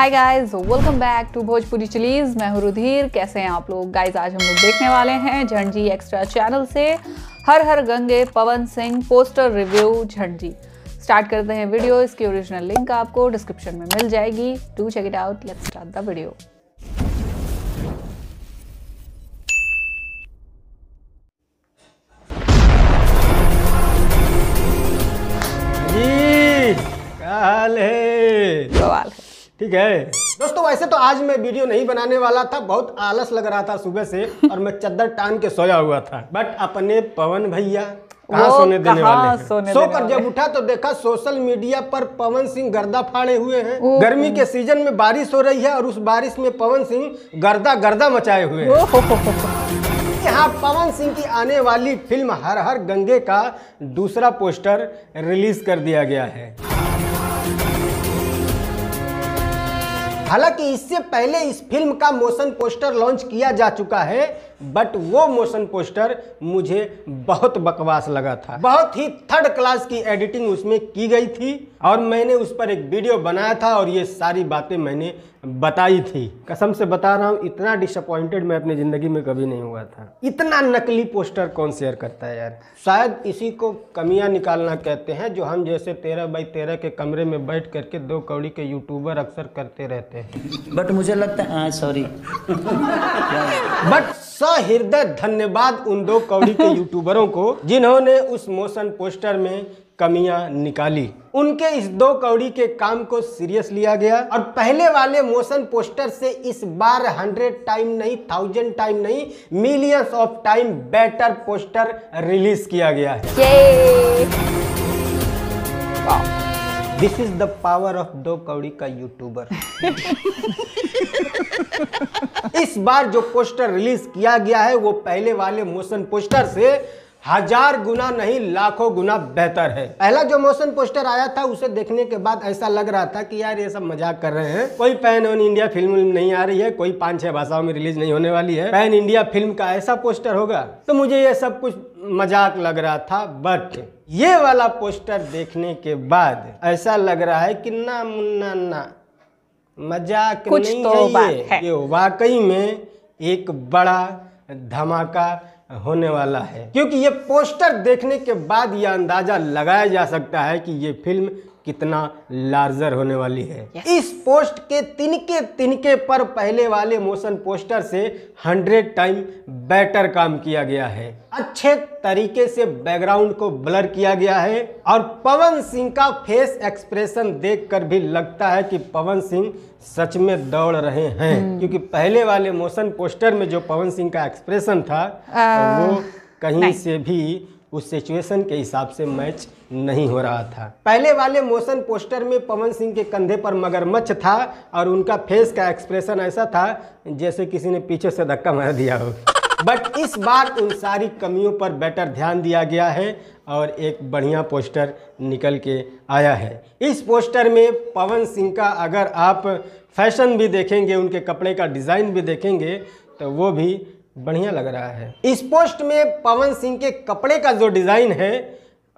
Hi guys welcome back to Bhojpuri Chillies मैं हूँ रुधीर कैसे हैं आप लोग गाइस आज हम लोग देखने वाले हैं झंझी एक्स्ट्रा चैनल से हर हर गंगे पवन सिंह पोस्टर रिव्यू झंझी स्टार्ट करते हैं वीडियो इसकी ओरिजिनल लिंक आपको डिस्क्रिप्शन में मिल जाएगी to check it out let's start the video ठीक है दोस्तों वैसे तो आज मैं वीडियो नहीं बनाने वाला था बहुत आलस लग रहा था सुबह से और मैं चद्दर टान के सोया हुआ था बट अपने पवन भैया कहा सोने देने वाले सोने सो कर जब उठा तो देखा सोशल मीडिया पर पवन सिंह गर्दा फाड़े हुए हैं गर्मी के सीजन में बारिश हो रही है और उस बारिश में पवन सिंह गर्दा गर्दा मचाए हुए यहाँ पवन सिंह की आने वाली फिल्म हर हर गंगे का दूसरा पोस्टर रिलीज कर दिया गया है 발라 हालांकि इससे पहले इस फिल्म का मोशन पोस्टर लॉन्च किया जा चुका है बट वो मोशन पोस्टर मुझे बहुत बकवास लगा था बहुत ही थर्ड क्लास की एडिटिंग उसमें की गई थी और मैंने उस पर एक वीडियो बनाया था और ये सारी बातें मैंने बताई थी कसम से बता रहा हूँ इतना डिसअपॉइंटेड मैं अपनी ज़िंदगी में कभी नहीं हुआ था इतना नकली पोस्टर कौन शेयर करता है यार शायद इसी को कमियाँ निकालना कहते हैं जो हम जैसे तेरह बाई तेरह के कमरे में बैठ करके दो कौड़ी के यूट्यूबर अक्सर करते रहते हैं बट मुझे लगता है सॉरी हाँ, बट सहृदय धन्यवाद उन दो कौड़ी के यूट्यूबरों को जिन्होंने उस मोशन पोस्टर में कमियां निकाली उनके इस दो कौड़ी के काम को सीरियस लिया गया और पहले वाले मोशन पोस्टर से इस बार हंड्रेड टाइम नहीं थाउजेंड टाइम नहीं millions of time better poster release किया गया है this is the power of दो कौड़ी का यूट्यूबर इस बार जो पोस्टर रिलीज किया गया है वो पहले वाले मोशन पोस्टर से हजार गुना नहीं लाखों गुना बेहतर है पहला जो मोशन पोस्टर आया था उसे देखने के बाद ऐसा लग रहा था कि यार ये सब मजाक कर रहे हैं कोई पैन ऑन इंडिया फिल्म नहीं आ रही है कोई पांच छह भाषाओं में रिलीज नहीं होने वाली है पैन इंडिया फिल्म का ऐसा पोस्टर होगा तो मुझे ये सब कुछ मजाक लग रहा था बट ये वाला पोस्टर देखने के बाद ऐसा लग रहा है कि ना मुन्ना ना मजाक नहीं तो है, ये, है। ये वाकई में एक बड़ा धमाका होने वाला है क्योंकि ये पोस्टर देखने के बाद यह अंदाज़ा लगाया जा सकता है कि ये फिल्म कितना लार्जर होने वाली है yes. इस पोस्ट के तिनके तिनके पर पहले वाले मोशन पोस्टर से हंड्रेड टाइम बेटर काम किया गया है अच्छे तरीके से बैकग्राउंड को ब्लर किया गया है और पवन सिंह का फेस एक्सप्रेशन देखकर भी लगता है कि पवन सिंह सच में दौड़ रहे हैं हम्म। क्योंकि पहले वाले मोशन पोस्टर में जो पवन सिंह का एक्सप्रेशन था आ, वो कहीं से भी उस सिचुएशन के हिसाब से मैच नहीं हो रहा था पहले वाले मोशन पोस्टर में पवन सिंह के कंधे पर मगरमच्छ था और उनका फेस का एक्सप्रेशन ऐसा था जैसे किसी ने पीछे से धक्का मार दिया हो बट इस बार उन सारी कमियों पर बेटर ध्यान दिया गया है और एक बढ़िया पोस्टर निकल के आया है इस पोस्टर में पवन सिंह का अगर आप फैशन भी देखेंगे उनके कपड़े का डिज़ाइन भी देखेंगे तो वो भी बढ़िया लग रहा है इस पोस्ट में पवन सिंह के कपड़े का जो डिज़ाइन है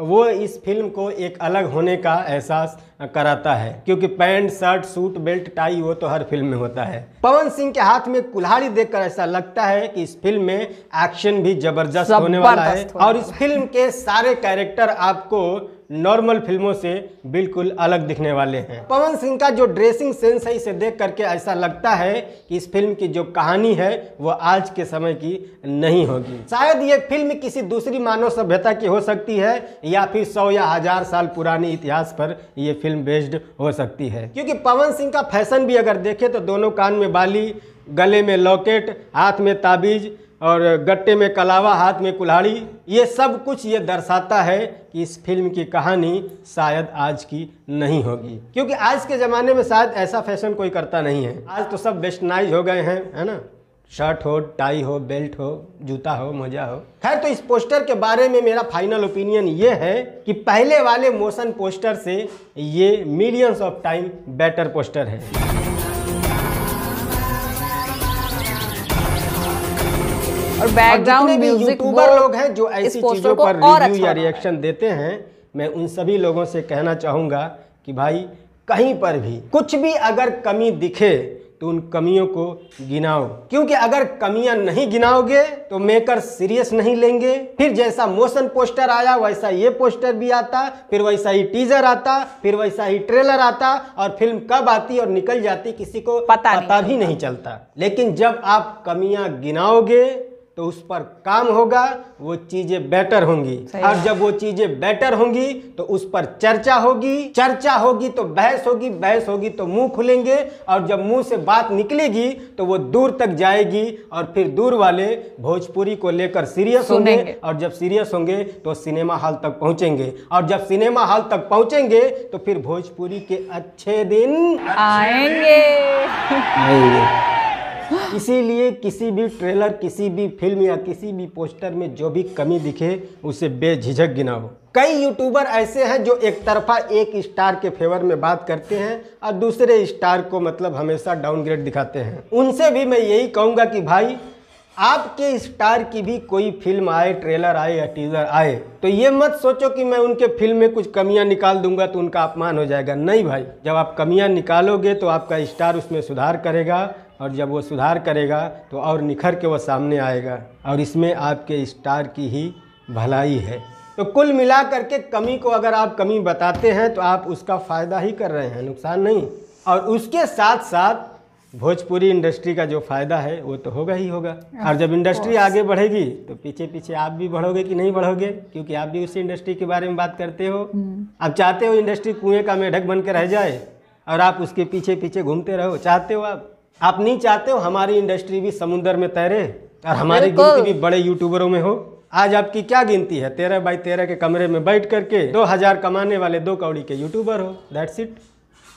वो इस फिल्म को एक अलग होने का एहसास कराता है क्योंकि pant shirt suit belt tie वो तो हर फिल्म में होता है पवन सिंह के हाथ में कुल्हाड़ी देखकर ऐसा लगता है कि इस फिल्म में एक्शन भी जबरदस्त होने वाला है और इस फिल्म के सारे कैरेक्टर आपको नॉर्मल फिल्मों से बिल्कुल अलग दिखने वाले हैं पवन सिंह का जो ड्रेसिंग सेंस है इसे देख करके ऐसा लगता है कि इस फिल्म की जो कहानी है वो आज के समय की नहीं होगी शायद ये फिल्म किसी दूसरी मानव सभ्यता की हो सकती है या फिर सौ या हजार साल पुरानी इतिहास पर यह फिल्म बेस्ड हो सकती है क्योंकि पवन सिंह का फैशन भी अगर देखे तो दोनों कान में बाली गले में लॉकेट हाथ में ताबीज़ और गट्टे में कलावा हाथ में कुल्हाड़ी ये सब कुछ ये दर्शाता है कि इस फिल्म की कहानी शायद आज की नहीं होगी क्योंकि आज के ज़माने में शायद ऐसा फैशन कोई करता नहीं है आज तो सब वेस्टनाइज हो गए हैं है ना शर्ट हो टाई हो बेल्ट हो जूता हो मोजा हो खैर तो इस पोस्टर के बारे में मेरा फाइनल ओपिनियन ये है कि पहले वाले मोशन पोस्टर से ये millions of time better poster है और बैकग्राउंड म्यूजिक लोग हैं जो ऐसी चीजों पर रिव्यू अच्छा या रिएक्शन देते हैं मैं उन सभी लोगों से कहना चाहूंगा कि भाई कहीं पर भी कुछ भी अगर कमी दिखे तो उन कमियों को गिनाओ क्योंकि अगर कमियां नहीं गिनाओगे तो मेकर सीरियस नहीं लेंगे फिर जैसा मोशन पोस्टर आया वैसा ये पोस्टर भी आता फिर वैसा ही टीजर आता फिर वैसा ही ट्रेलर आता और फिल्म कब आती और निकल जाती किसी को पता, पता नहीं भी नहीं चलता लेकिन जब आप कमियां गिनाओगे तो उस पर काम होगा वो चीज़ें बेटर होंगी और जब वो चीज़ें बेटर होंगी तो उस पर चर्चा होगी चर्चा होगी तो बहस होगी बहस होगी तो मुंह खुलेंगे और जब मुंह से बात निकलेगी तो वो दूर तक जाएगी और फिर दूर वाले भोजपुरी को लेकर सीरियस होंगे और जब सीरियस होंगे तो सिनेमा हॉल तक पहुंचेंगे और जब सिनेमा हॉल तक पहुंचेंगे तो फिर भोजपुरी के अच्छे दिन आएंगे, आएंगे। इसीलिए किसी भी ट्रेलर किसी भी फिल्म या किसी भी पोस्टर में जो भी कमी दिखे उसे बेझिझक गिनाओ कई यूट्यूबर ऐसे हैं जो एक तरफा एक स्टार के फेवर में बात करते हैं और दूसरे स्टार को मतलब हमेशा डाउनग्रेड दिखाते हैं उनसे भी मैं यही कहूँगा कि भाई आपके स्टार की भी कोई फिल्म आए ट्रेलर आए या टीजर आए तो ये मत सोचो कि मैं उनके फिल्म में कुछ कमियां निकाल दूंगा तो उनका अपमान हो जाएगा नहीं भाई जब आप कमियां निकालोगे तो आपका स्टार उसमें सुधार करेगा और जब वो सुधार करेगा तो और निखर के वो सामने आएगा और इसमें आपके स्टार की ही भलाई है तो कुल मिला करके कमी को अगर आप कमी बताते हैं तो आप उसका फ़ायदा ही कर रहे हैं नुकसान नहीं और उसके साथ साथ भोजपुरी इंडस्ट्री का जो फायदा है वो तो होगा ही होगा और जब इंडस्ट्री आगे बढ़ेगी तो पीछे पीछे आप भी बढ़ोगे कि नहीं बढ़ोगे क्योंकि आप भी उसी इंडस्ट्री के बारे में बात करते हो hmm. आप चाहते हो इंडस्ट्री कुएं का मेढक बन के रह जाए और आप उसके पीछे पीछे घूमते रहो चाहते हो आप आप नहीं चाहते हो हमारी इंडस्ट्री भी समुद्र में तैरे और हमारी गिनती भी बड़े यूट्यूबरों में हो आज आपकी क्या गिनती है तेरह बाई तेरह के कमरे में बैठ करके दो हजार कमाने वाले दो कौड़ी के यूट्यूबर हो दैट्स इट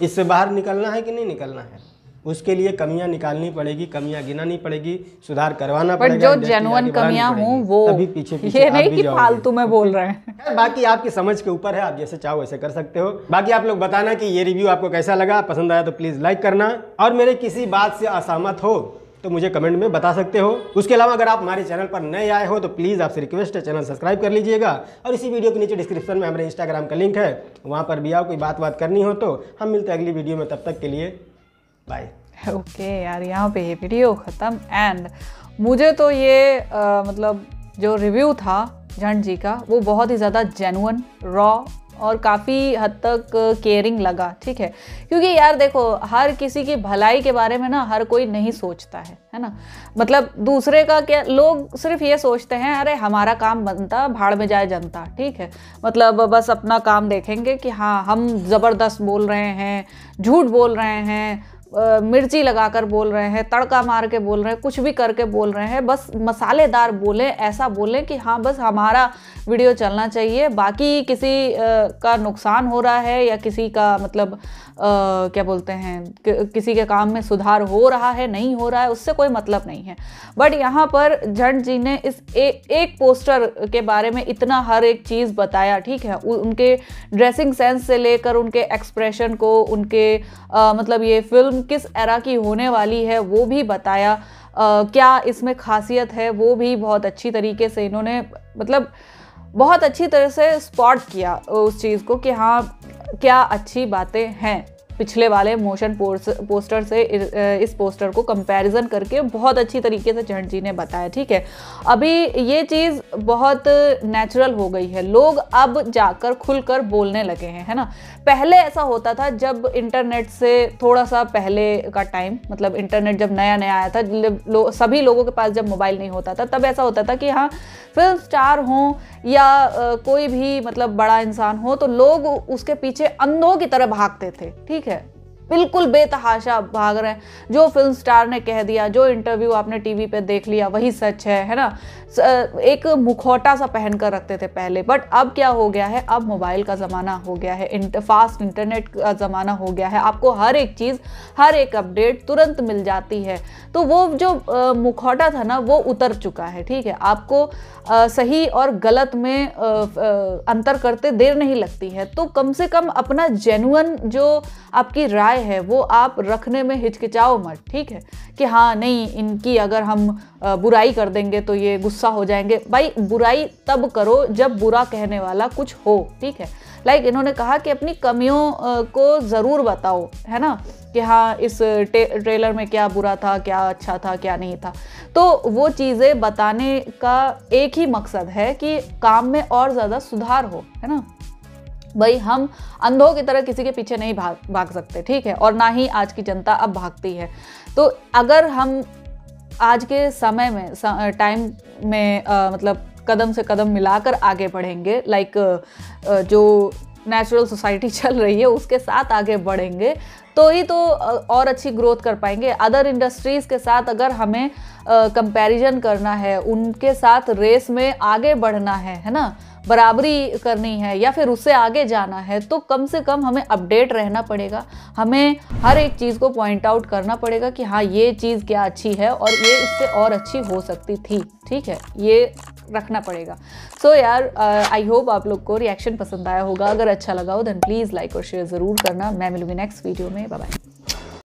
इससे बाहर निकलना है कि नहीं निकलना है उसके लिए कमियां निकालनी पड़ेगी कमियां गिनानी पड़ेगी सुधार करवाना पड़ेगा जो जेनुअन कमियां हों वो अभी पीछे, पीछे ये नहीं कि फालतू में बोल रहे हैं बाकी आपकी समझ के ऊपर है आप जैसे चाहो वैसे कर सकते हो बाकी आप लोग बताना कि ये रिव्यू आपको कैसा लगा पसंद आया तो प्लीज़ लाइक करना और मेरे किसी बात से असहमत हो तो मुझे कमेंट में बता सकते हो उसके अलावा अगर आप हमारे चैनल पर नए आए हो तो प्लीज़ आपसे रिक्वेस्ट है चैनल सब्सक्राइब कर लीजिएगा और इसी वीडियो के नीचे डिस्क्रिप्शन में हमारे इंस्टाग्राम का लिंक है वहाँ पर भी आओ कोई बात बात करनी हो तो हम मिलते हैं अगली वीडियो में तब तक के लिए बाय ओके यार यहाँ पे ये वीडियो ख़त्म एंड मुझे तो ये आ, मतलब जो रिव्यू था झंड जी का वो बहुत ही ज़्यादा जेनुअन रॉ और काफ़ी हद तक केयरिंग लगा ठीक है क्योंकि यार देखो हर किसी की भलाई के बारे में ना हर कोई नहीं सोचता है है ना मतलब दूसरे का क्या लोग सिर्फ ये सोचते हैं अरे हमारा काम बनता भाड़ में जाए जनता ठीक है मतलब बस अपना काम देखेंगे कि हाँ हम ज़बरदस्त बोल रहे हैं झूठ बोल रहे हैं मिर्ची लगाकर बोल रहे हैं तड़का मार के बोल रहे हैं कुछ भी करके बोल रहे हैं बस मसालेदार बोलें ऐसा बोलें कि हाँ बस हमारा वीडियो चलना चाहिए बाकी किसी आ, का नुकसान हो रहा है या किसी का मतलब आ, क्या बोलते हैं कि, किसी के काम में सुधार हो रहा है नहीं हो रहा है उससे कोई मतलब नहीं है बट यहाँ पर झंड जी ने इस ए, एक पोस्टर के बारे में इतना हर एक चीज़ बताया ठीक है उ, उनके ड्रेसिंग सेंस से लेकर उनके एक्सप्रेशन को उनके आ, मतलब ये फिल्म किस एरा की होने वाली है वो भी बताया आ, क्या इसमें खासियत है वो भी बहुत अच्छी तरीके से इन्होंने मतलब बहुत अच्छी तरह से स्पॉट किया उस चीज़ को कि हाँ क्या अच्छी बातें हैं पिछले वाले मोशन पोस्टर से इस पोस्टर को कंपैरिजन करके बहुत अच्छी तरीके से जहन जी ने बताया ठीक है अभी ये चीज़ बहुत नेचुरल हो गई है लोग अब जाकर खुलकर बोलने लगे हैं है ना पहले ऐसा होता था जब इंटरनेट से थोड़ा सा पहले का टाइम मतलब इंटरनेट जब नया नया आया था लो, सभी लोगों के पास जब मोबाइल नहीं होता था तब ऐसा होता था कि हाँ फिल्म स्टार हों या आ, कोई भी मतलब बड़ा इंसान हो तो लोग उसके पीछे अंधों की तरह भागते थे ठीक है बिल्कुल बेतहाशा भाग रहे हैं जो फिल्म स्टार ने कह दिया जो इंटरव्यू आपने टीवी पे देख लिया वही सच है है ना एक मुखौटा सा पहन कर रखते थे पहले बट अब क्या हो गया है अब मोबाइल का ज़माना हो गया है इंट, फास्ट इंटरनेट का ज़माना हो गया है आपको हर एक चीज़ हर एक अपडेट तुरंत मिल जाती है तो वो जो मुखौटा था ना वो उतर चुका है ठीक है आपको आ, सही और गलत में आ, आ, अंतर करते देर नहीं लगती है तो कम से कम अपना जेनुअन जो आपकी राय है वो आप रखने में हिचकिचाओ मत ठीक है कि हाँ नहीं इनकी अगर हम बुराई कर देंगे तो ये गुस्सा गुस्सा हो जाएंगे भाई बुराई तब करो जब बुरा कहने वाला कुछ हो ठीक है लाइक like, इन्होंने कहा कि अपनी कमियों को ज़रूर बताओ है ना कि हाँ इस ट्रेलर में क्या बुरा था क्या अच्छा था क्या नहीं था तो वो चीज़ें बताने का एक ही मकसद है कि काम में और ज़्यादा सुधार हो है ना भाई हम अंधों की तरह किसी के पीछे नहीं भाग भाग सकते ठीक है और ना ही आज की जनता अब भागती है तो अगर हम आज के समय में टाइम में आ, मतलब कदम से कदम मिलाकर आगे बढ़ेंगे लाइक जो नेचुरल सोसाइटी चल रही है उसके साथ आगे बढ़ेंगे तो ही तो और अच्छी ग्रोथ कर पाएंगे अदर इंडस्ट्रीज़ के साथ अगर हमें कंपैरिजन करना है उनके साथ रेस में आगे बढ़ना है है ना बराबरी करनी है या फिर उससे आगे जाना है तो कम से कम हमें अपडेट रहना पड़ेगा हमें हर एक चीज़ को पॉइंट आउट करना पड़ेगा कि हाँ ये चीज़ क्या अच्छी है और ये इससे और अच्छी हो सकती थी ठीक है ये रखना पड़ेगा सो so, यार आई होप आप लोग को रिएक्शन पसंद आया होगा अगर अच्छा लगा हो देन प्लीज़ लाइक और शेयर ज़रूर करना मैं मिलूंगी नेक्स्ट वीडियो में बाय